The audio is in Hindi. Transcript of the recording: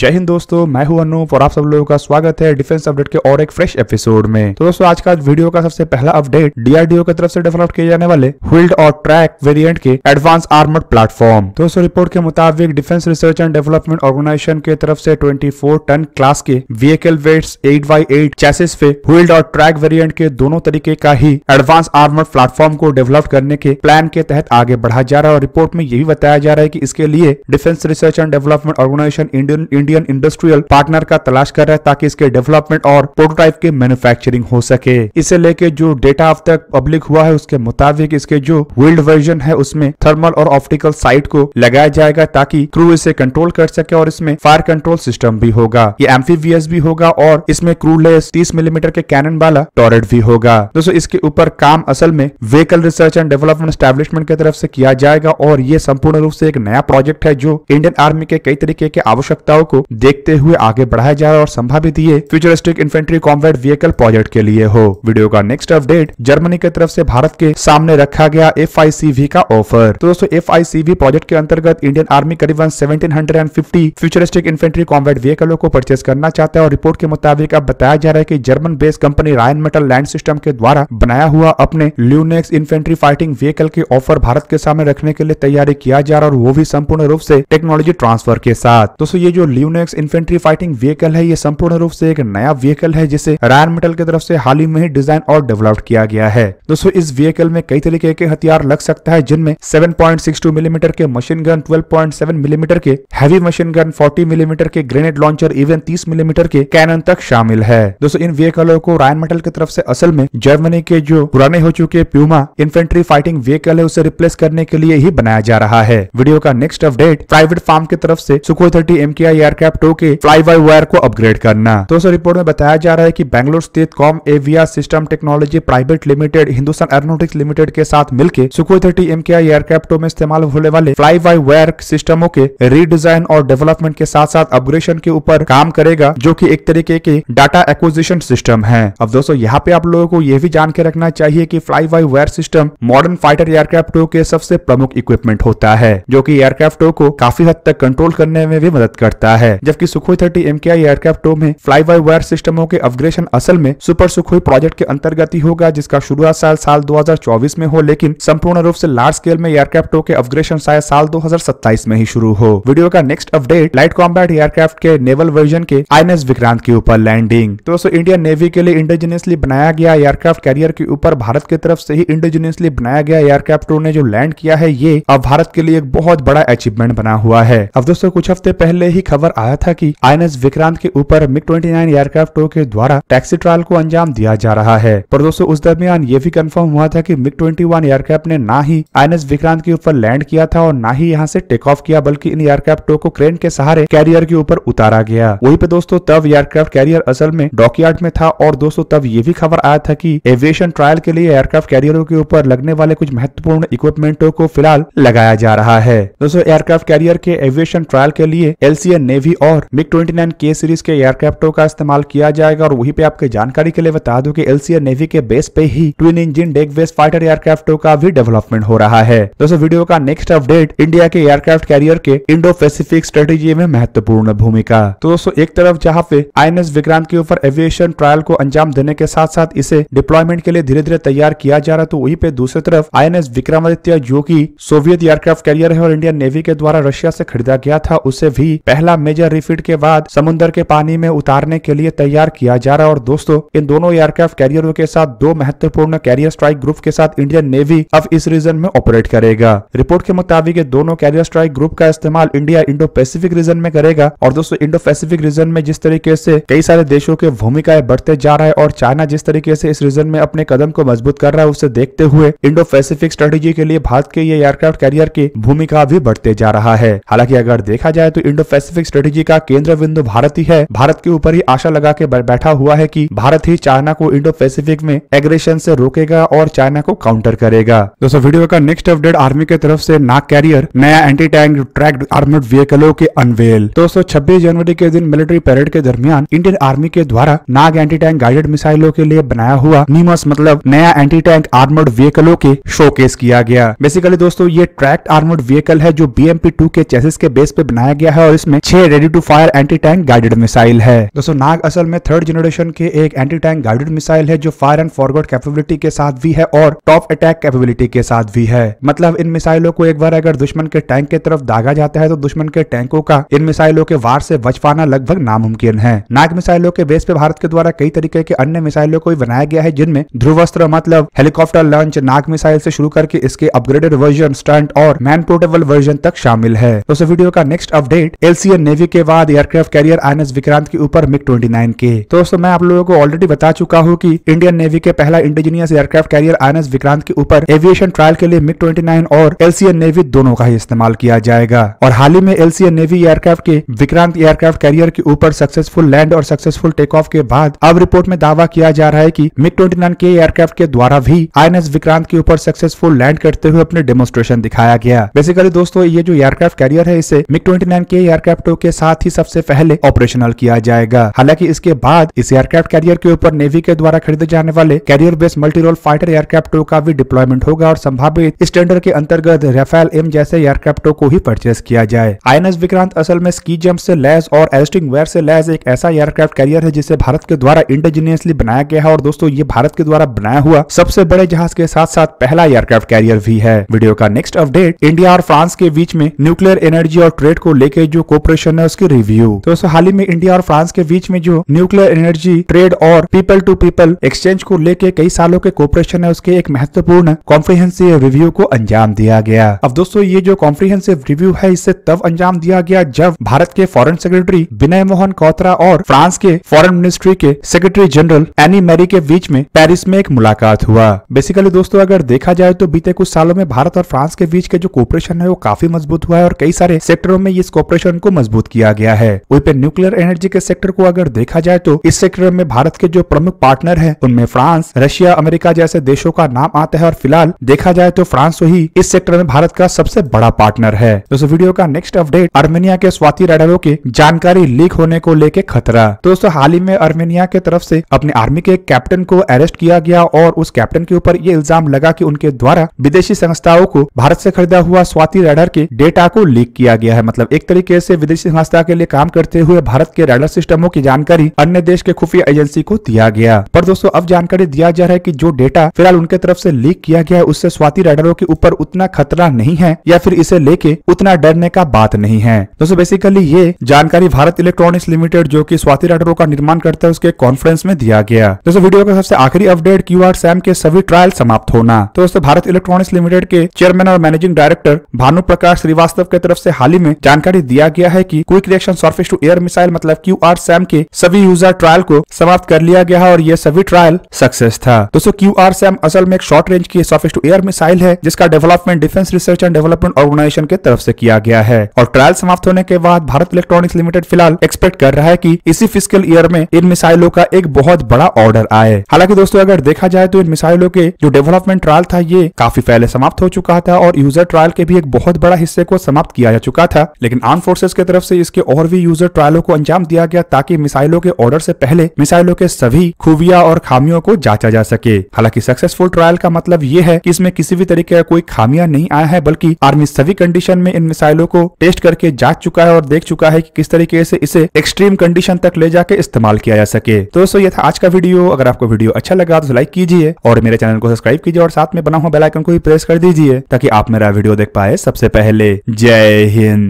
जय हिंद दोस्तों मैं हूं अनूप और आप सब लोगों का स्वागत है डिफेंस अपडेट के और एक फ्रेश एपिसोड में तो दोस्तों आज का वीडियो का सबसे पहला अपडेट डीआरडीओ की तरफ से डेवलप किए जाने वाले व्हील्ड और ट्रैक वेरिएंट के एडवांस आर्मर्ड प्लेटफॉर्म तो दोस्तों रिपोर्ट के मुताबिक defence research and development organisation की तरफ से ट्वेंटी टन क्लास के vehicle weight eight by eight chassis पे व्हील्ड और ट्रैक वेरियंट के दोनों तरीके का ही एडवांस आर्मर्ड प्लेटफॉर्म को डेवलप करने के प्लान के तहत आगे बढ़ा जा रहा है और रिपोर्ट में यही बताया जा रहा है की इसके लिए defence research and development organisation Indian Indian industrial partner का तलाश कर रहा है ताकि इसके डेवलपमेंट और प्रोटोटाइप के मैन्युफैक्चरिंग हो सके इसे लेके जो डेटा अब तक पब्लिक हुआ है उसके मुताबिक इसके जो वर्ल्ड वर्जन है उसमें थर्मल और ऑप्टिकल साइट को लगाया जाएगा ताकि क्रू इसे कंट्रोल कर सके और इसमें फायर कंट्रोल सिस्टम भी होगा ये एम्फीवियस भी होगा और इसमें क्रू लेस तीस मिलीमीटर के कैनन वाला टॉरेट भी होगा दोस्तों इसके ऊपर काम असल में vehicle research and development establishment की तरफ से किया जाएगा और ये संपूर्ण रूप से एक नया प्रोजेक्ट है जो इंडियन आर्मी के कई तरीके की आवश्यकताओं सुझाव को देखते हुए आगे बढ़ाया जाए और संभावित ये futuristic infantry combat vehicle project के लिए हो वीडियो का नेक्स्ट अपडेट जर्मनी की तरफ ऐसी भारत के सामने रखा गया एफ का ऑफर तो दोस्तों एफ प्रोजेक्ट के अंतर्गत इंडियन आर्मी करीबन सेवेंटीन फ्यूचरिस्टिक इन्फेंट्री कॉम्बैट व्हीकलों को परचेस करना चाहता है और रिपोर्ट के मुताबिक अब बताया जा रहा है की German based company Rheinmetall land system के द्वारा बनाया हुआ अपने ल्यूनेक्स इन्फेंट्री फाइटिंग व्हीकल के ऑफर भारत के सामने रखने के लिए तैयारी किया जा रहा है और वो भी संपूर्ण रूप से टेक्नोलॉजी ट्रांसफर के साथ दोस्तों ये जो ल्यूनेक्स इन्फेंट्री फाइटिंग व्हीकल है ये संपूर्ण रूप से एक नया व्हीकल है जिसे रायन मेटल की तरफ से हाल ही में ही डिजाइन और डेवलप किया गया है दोस्तों इस व्हीकल में कई तरीके के हथियार लग सकता है जिनमें 7.62 मिलीमीटर mm के मशीन गन 12.7 मिलीमीटर mm के heavy machine gun 40 millimetre mm के ग्रेनेड लॉन्चर इवन 30 मिलीमीटर के कैनन तक शामिल है दोस्तों इन व्हीकलों को रायन मेटल की तरफ से असल में जर्मनी के जो पुराने हो चुके प्यूमा इन्फेंट्री फाइटिंग व्हीकल है उसे रिप्लेस करने के लिए ही बनाया जा रहा है वीडियो का नेक्स्ट अपडेट प्राइवेट फार्म की तरफ से Sukhoi thirty M K I aircraft to fly by wire को अपग्रेड करना तो रिपोर्ट में बताया जा रहा है की बैंगलोर स्थित com avia system technology private limited Hindustan aeronautics limited के साथ मिलकर सुखोई थर्टी एम के एयरक्राफ्टों में इस्तेमाल होने वाले फ्लाई बाई वायर सिस्टमों के रीडिजाइन और डेवलपमेंट के साथ साथ अपग्रेडेशन के ऊपर काम करेगा जो की एक तरीके के डाटा एक्विजिशन सिस्टम है अब दोस्तों यहाँ पे आप लोगों को यह भी जान के रखना चाहिए की fly by wire system modern fighter aircraft के सबसे प्रमुख इक्विपमेंट होता है जो की एयरक्राफ्टों को काफी हद तक कंट्रोल करने में भी मदद करता है रहा है जबकि सुखोई थर्टी एम के आई एयरक्राफ्टों में फ्लाई बाई वायर सिस्टमों के अपग्रेशन असल में सुपर सुखोई प्रोजेक्ट के अंतर्गत ही होगा जिसका शुरुआत साल साल 2024 में हो लेकिन संपूर्ण रूप से लार्ज स्केल में एयरक्राफ्टों के अपग्रेशन शायद साल दो में ही शुरू हो वीडियो का next update light combat aircraft के नेवल वर्जन के आई विक्रांत के ऊपर लैंडिंग दोस्तों इंडियन नेवी के लिए इंडिजिनियसली बनाया गया एयरक्राफ्ट कैरियर के ऊपर भारत की तरफ से ही इंडिजिनियसली बनाया गया एयरक्राफ्टों ने जो लैंड किया है ये अब भारत के लिए एक बहुत बड़ा अचीवमेंट बना हुआ है अब दोस्तों कुछ हफ्ते पहले ही खबर खबर आया था कि आईएनएस विक्रांत के ऊपर मिग 29 एयरक्राफ्टों के द्वारा टैक्सी ट्रायल को अंजाम दिया जा रहा है पर दोस्तों उस दरमियान ये भी कंफर्म हुआ था कि मिग 21 एयरक्राफ्ट ने ना ही आईएनएस विक्रांत के ऊपर लैंड किया था और ना ही यहाँ से टेक ऑफ किया बल्कि इन एयरक्राफ्टों को क्रेन के सहारे कैरियर के ऊपर उतारा गया वही पे दोस्तों तब एयरक्राफ्ट कैरियर असल में डॉकयार्ड में था और दोस्तों तब ये भी खबर आया था की एविएशन ट्रायल के लिए एयरक्राफ्ट कैरियरों के ऊपर लगने वाले कुछ महत्वपूर्ण इक्विपमेंटों को फिलहाल लगाया जा रहा है दोस्तों एयरक्राफ्ट कैरियर के एविएशन ट्रायल के लिए एलसीए ने नेवी और मिग 29 के सीरीज के एयरक्राफ्टों का इस्तेमाल किया जाएगा और वहीं पे आपके जानकारी के लिए बता दूं कि एलसीआर नेवी के बेस पे ही twin engine deck base fighter एयरक्राफ्टों का भी डेवलपमेंट हो रहा है दोस्तों वीडियो का नेक्स्ट अपडेट इंडिया के एयरक्राफ्ट कैरियर के इंडो पैसिफिक स्ट्रेटेजी में महत्वपूर्ण भूमिका तो दोस्तों एक तरफ जहाँ पे आई विक्रांत के ऊपर एविएशन ट्रायल को अंजाम देने के साथ साथ इसे डिप्लॉयमेंट के लिए धीरे धीरे तैयार किया जा रहा तो वही पे दूसरी तरफ आई विक्रमादित्य जो की सोवियत एयरक्राफ्ट कैरियर है और इंडियन नेवी के द्वारा रशिया से खरीदा गया था उसे भी पहला मेजर रिफिट के बाद समुन्द्र के पानी में उतारने के लिए तैयार किया जा रहा है और दोस्तों इन दोनों एयरक्राफ्ट कैरियरों के साथ दो महत्वपूर्ण कैरियर स्ट्राइक ग्रुप के साथ इंडियन नेवी अब इस रीजन में ऑपरेट करेगा रिपोर्ट के मुताबिक दोनों कैरियर स्ट्राइक ग्रुप का इस्तेमाल इंडिया इंडो पैसिफिक रीजन में करेगा और दोस्तों इंडो पैसिफिक रीजन में जिस तरीके से कई सारे देशों के भूमिकाएं बढ़ते जा रहा है और चाइना जिस तरीके से इस रीजन में अपने कदम को मजबूत कर रहा है उसे देखते हुए इंडो पैसिफिक स्ट्रेटेजी के लिए भारत के ये एयरक्राफ्ट कैरियर की भूमिका भी बढ़ते जा रहा है हालांकि अगर देखा जाए तो इंडो पैसिफिक स्ट्रेटेजी का केंद्र बिंदु भारत ही है भारत के ऊपर ही आशा लगा के बैठा हुआ है कि भारत ही चाइना को इंडो पैसिफिक में एग्रेशन से रोकेगा और चाइना को काउंटर करेगा दोस्तों वीडियो का नेक्स्ट अपडेट आर्मी की तरफ से नाग कैरियर नया एंटी टैंक ट्रैक आर्मेड व्हीकलों के अनवेल दोस्तों छब्बीस जनवरी के दिन मिलिट्री परेड के दरमियान इंडियन आर्मी के द्वारा नाग एंटी टैंक गाइडेड मिसाइलों के लिए बनाया हुआ नीमस मतलब नया एंटी टैंक आर्मर्ड व्हीकलों के शोकेस किया गया बेसिकली दोस्तों ये ट्रैक्ट आर्मर्ड व्हीकल है जो बी एम के चेसिस के बेस पे बनाया गया है और इसमें छह ready to fire anti tank guided missile है दोस्तों नाग असल में थर्ड जनरेशन के एक एंटी टैंक गाइडेड मिसाइल है जो फायर एंड फॉरवर्ड कैपेबिलिटी के साथ भी है और टॉप अटैक कैपेबिलिटी के साथ भी है मतलब इन मिसाइलों को एक बार अगर दुश्मन के टैंक के तरफ दागा जाता है तो दुश्मन के टैंकों का इन मिसाइलों के वार से बच पाना लगभग नामुमकिन है नाग मिसाइलों के बेस पे भारत के द्वारा कई तरीके के अन्य मिसाइलों को भी बनाया गया है जिनमें ध्रुवस्त्र मतलब हेलीकॉप्टर लॉन्च नाग मिसाइल से शुरू करके इसके अपग्रेडेड वर्जन स्टंट और मैन पोर्टेबल वर्जन तक शामिल है दोस्तों वीडियो का नेक्स्ट अपडेट एलसीएन नेवी के बाद एयरक्राफ्ट कैरियर आई विक्रांत के ऊपर मिक ट्वेंटी के दोस्तों मैं आप लोगों को ऑलरेडी बता चुका हूँ की इंडियन नेवी के पहला indigenous aircraft carrier I Vikrant के ऊपर एविएशन ट्रायल के लिए मिक ट्वेंटी और एलसीएन नेवी दोनों का ही इस्तेमाल किया जाएगा और हाल ही में एलसीएन नेवी एयरक्राफ्ट के विक्रांत एयरक्राफ्ट कैरियर के ऊपर सक्सेसफुल लैंड और सक्सेसफुल टेक ऑफ के बाद अब रिपोर्ट में दावा किया जा रहा है कि मिक ट्वेंटी के एयरक्राफ्ट के द्वारा भी आई विक्रांत के ऊपर सक्सेसफुल लैंड करते हुए अपने डेमोस्ट्रेशन दिखाया गया बेसिकली दोस्तों ये जो एयरक्राफ्ट कैरियर है इसे मिक ट्वेंटी के एयरक्राफ्ट हेलीकॉप्टरों के साथ ही सबसे पहले ऑपरेशनल किया जाएगा हालांकि इसके बाद इस एयरक्राफ्ट कैरियर के ऊपर नेवी के द्वारा खरीदे जाने वाले carrier based multi role fighter एयरक्राफ्टो का भी डिप्लॉयमेंट होगा और संभावित स्टैंडर्ड के अंतर्गत रेफेल एम जैसे एयरक्राफ्टों को ही परचेस किया जाए आई विक्रांत असल में स्की जम्प से लैस और एस्टिंग वेयर से लैस एक ऐसा एयरक्राफ्ट कैरियर है जिसे भारत के द्वारा इंडिजीनियसली बनाया गया है और दोस्तों ये भारत के द्वारा बनाया हुआ सबसे बड़े जहाज के साथ साथ पहला एयरक्राफ्ट कैरियर भी है वीडियो का नेक्स्ट अपडेट इंडिया और फ्रांस के बीच में न्यूक्लियर एनर्जी और ट्रेड को लेकर जो कोपरेशन सेशन है उसकी रिव्यू तो हाल ही में इंडिया और फ्रांस के बीच में जो न्यूक्लियर एनर्जी ट्रेड और पीपल टू पीपल एक्सचेंज को लेके कई सालों के कोपरेशन है उसके एक महत्वपूर्ण कॉम्प्रिहेंसिव रिव्यू को अंजाम दिया गया अब दोस्तों ये जो कॉम्प्रिहेंसिव रिव्यू है इसे तब अंजाम दिया गया जब भारत के फॉरन सेक्रेटरी विनय मोहन कौत्रा और फ्रांस के फॉरन मिनिस्ट्री के सेक्रेटरी जनरल एनी मैरी के बीच में पेरिस में एक मुलाकात हुआ बेसिकली दोस्तों अगर देखा जाए तो बीते कुछ सालों में भारत और फ्रांस के बीच के जो कॉपरेशन है वो काफी मजबूत हुआ है और कई सारे सेक्टरों में इस कॉपरेशन को मजबूत मजबूत किया गया है वही पे न्यूक्लियर एनर्जी के सेक्टर को अगर देखा जाए तो इस सेक्टर में भारत के जो प्रमुख पार्टनर है उनमें फ्रांस रशिया अमेरिका जैसे देशों का नाम आता है और फिलहाल देखा जाए तो फ्रांस ही इस सेक्टर में भारत का सबसे बड़ा पार्टनर है दोस्तों वीडियो का नेक्स्ट अपडेट आर्मेनिया के स्वाति रेडलो के जानकारी लीक होने को लेके खतरा दोस्तों हाल ही में अर्मेनिया के तरफ से अपने आर्मी के कैप्टन को अरेस्ट किया गया और उस कैप्टन के ऊपर ये इल्जाम लगा कि उनके द्वारा विदेशी संस्थाओं को भारत से खरीदा हुआ स्वाति राइडर के डेटा को लीक किया गया है मतलब एक तरीके से विदेशी संस्था के लिए काम करते हुए भारत के रडार सिस्टमों की जानकारी अन्य देश के खुफिया एजेंसी को दिया गया पर दोस्तों अब जानकारी दिया जा रहा है की जो डेटा फिलहाल उनके तरफ ऐसी लीक किया गया है उससे स्वाति रडारों के ऊपर उतना खतरा नहीं है या फिर इसे लेके उतना डरने का बात नहीं है दोस्तों बेसिकली ये जानकारी भारत इलेक्ट्रॉनिक्स लिमिटेड जो की स्वाति रडारों का निर्माण करता है उसके कॉन्फ्रेंस में दिया गया दोस्तों वीडियो का सबसे आखिरी अपडेट क्यू आर सैम के सभी ट्रायल समाप्त होना तो दोस्तों भारत इलेक्ट्रॉनिक्स लिमिटेड के चेयरमैन और मैनेजिंग डायरेक्टर भानु प्रकाश श्रीवास्तव के तरफ से हाल ही में जानकारी दिया गया है कि की quick reaction surface to air missile मतलब क्यू आर सैम के सभी यूजर ट्रायल को समाप्त कर लिया गया और यह सभी ट्रायल सक्सेस था दोस्तों क्यू आर सैम असल में एक शॉर्ट रेंज की सरफेस टू एयर मिसाइल है जिसका development defence research and development organisation के तरफ से किया गया है और ट्रायल समाप्त होने के बाद भारत इलेक्ट्रॉनिक्स लिमिटेड फिलहाल एक्सपेक्ट कर रहा है की इसी फिजिकल ईयर में इन मिसाइलों का एक बहुत बड़ा ऑर्डर आए हालांकि दोस्तों अगर देखा जाए तो इन मिसाइलों के जो डेवलपमेंट ट्रायल था ये काफी पहले समाप्त हो चुका था और यूजर ट्रायल के भी एक बहुत बड़ा हिस्से को समाप्त किया जा चुका था लेकिन आर्म फोर्सेज की तरफ तरफ से इसके और भी यूजर ट्रायलों को अंजाम दिया गया ताकि मिसाइलों के ऑर्डर से पहले मिसाइलों के सभी खुबिया और खामियों को जांचा जा सके हालांकि सक्सेसफुल ट्रायल का मतलब ये है कि इसमें किसी भी तरीके का कोई खामिया नहीं आया है बल्कि आर्मी सभी कंडीशन में इन मिसाइलों को टेस्ट करके जांच चुका है और देख चुका है कि किस तरीके से इसे एक्सट्रीम कंडीशन तक ले जाके इस्तेमाल किया जा सके तो दोस्तों ये था आज का वीडियो अगर आपको वीडियो अच्छा लगा तो लाइक कीजिए और मेरे चैनल को सब्सक्राइब कीजिए और साथ में बना हुआ बेलाइकन को भी प्रेस कर दीजिए ताकि आप मेरा वीडियो देख पाए सबसे पहले जय हिंद